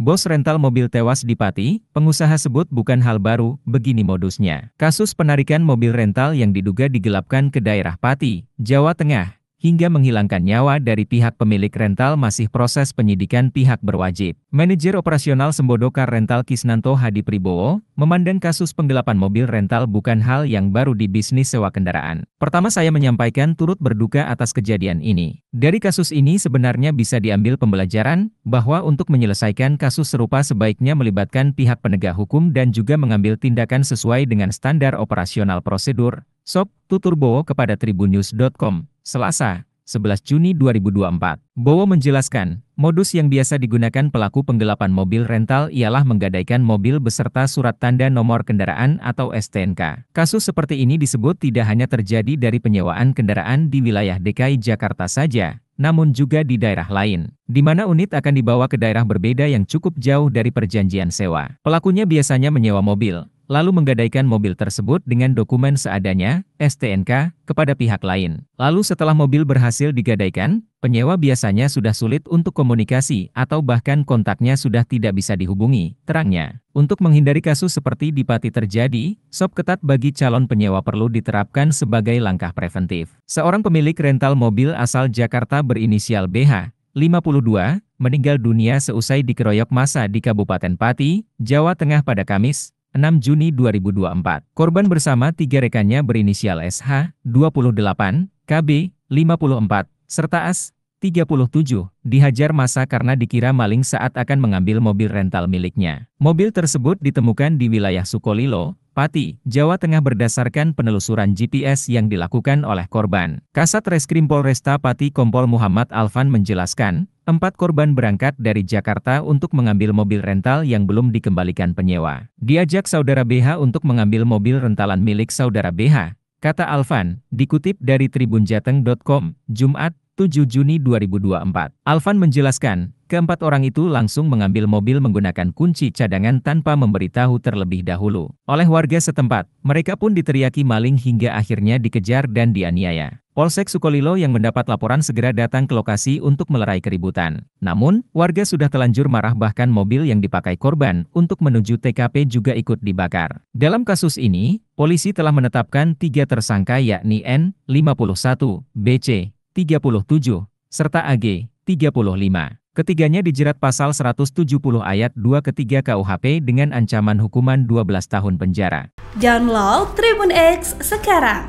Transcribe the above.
Bos rental mobil tewas di Pati, pengusaha sebut bukan hal baru, begini modusnya. Kasus penarikan mobil rental yang diduga digelapkan ke daerah Pati, Jawa Tengah, hingga menghilangkan nyawa dari pihak pemilik rental masih proses penyidikan pihak berwajib. Manajer operasional Sembodokar Rental Kisnanto Hadi Pribowo, memandang kasus penggelapan mobil rental bukan hal yang baru di bisnis sewa kendaraan. Pertama saya menyampaikan turut berduka atas kejadian ini. Dari kasus ini sebenarnya bisa diambil pembelajaran, bahwa untuk menyelesaikan kasus serupa sebaiknya melibatkan pihak penegak hukum dan juga mengambil tindakan sesuai dengan standar operasional prosedur, SOP, tutur Bowo kepada tribunnews.com. Selasa, 11 Juni 2024. Bowo menjelaskan, modus yang biasa digunakan pelaku penggelapan mobil rental ialah menggadaikan mobil beserta surat tanda nomor kendaraan atau STNK. Kasus seperti ini disebut tidak hanya terjadi dari penyewaan kendaraan di wilayah DKI Jakarta saja, namun juga di daerah lain, di mana unit akan dibawa ke daerah berbeda yang cukup jauh dari perjanjian sewa. Pelakunya biasanya menyewa mobil, lalu menggadaikan mobil tersebut dengan dokumen seadanya, STNK, kepada pihak lain. Lalu setelah mobil berhasil digadaikan, penyewa biasanya sudah sulit untuk komunikasi atau bahkan kontaknya sudah tidak bisa dihubungi, terangnya. Untuk menghindari kasus seperti di Pati terjadi, sop ketat bagi calon penyewa perlu diterapkan sebagai langkah preventif. Seorang pemilik rental mobil asal Jakarta berinisial BH, 52, meninggal dunia seusai dikeroyok masa di Kabupaten Pati, Jawa Tengah pada Kamis, 6 Juni 2024. Korban bersama tiga rekannya berinisial SH, 28, KB, 54, serta AS, 37, dihajar masa karena dikira maling saat akan mengambil mobil rental miliknya. Mobil tersebut ditemukan di wilayah Sukolilo, Pati, Jawa Tengah berdasarkan penelusuran GPS yang dilakukan oleh korban. Kasat Reskrim Polresta Pati Kompol Muhammad Alvan menjelaskan, empat korban berangkat dari Jakarta untuk mengambil mobil rental yang belum dikembalikan penyewa. Diajak saudara BH untuk mengambil mobil rentalan milik saudara BH, kata Alvan, dikutip dari tribunjateng.com, Jumat, 7 Juni 2024. Alvan menjelaskan, keempat orang itu langsung mengambil mobil menggunakan kunci cadangan tanpa memberitahu terlebih dahulu. Oleh warga setempat, mereka pun diteriaki maling hingga akhirnya dikejar dan dianiaya. Polsek Sukolilo yang mendapat laporan segera datang ke lokasi untuk melerai keributan. Namun, warga sudah telanjur marah bahkan mobil yang dipakai korban untuk menuju TKP juga ikut dibakar. Dalam kasus ini, polisi telah menetapkan tiga tersangka yakni N, 51, BC, 37, serta AG, 35. Ketiganya dijerat pasal 170 ayat 2 ketiga KUHP dengan ancaman hukuman 12 tahun penjara. Download Tribun X sekarang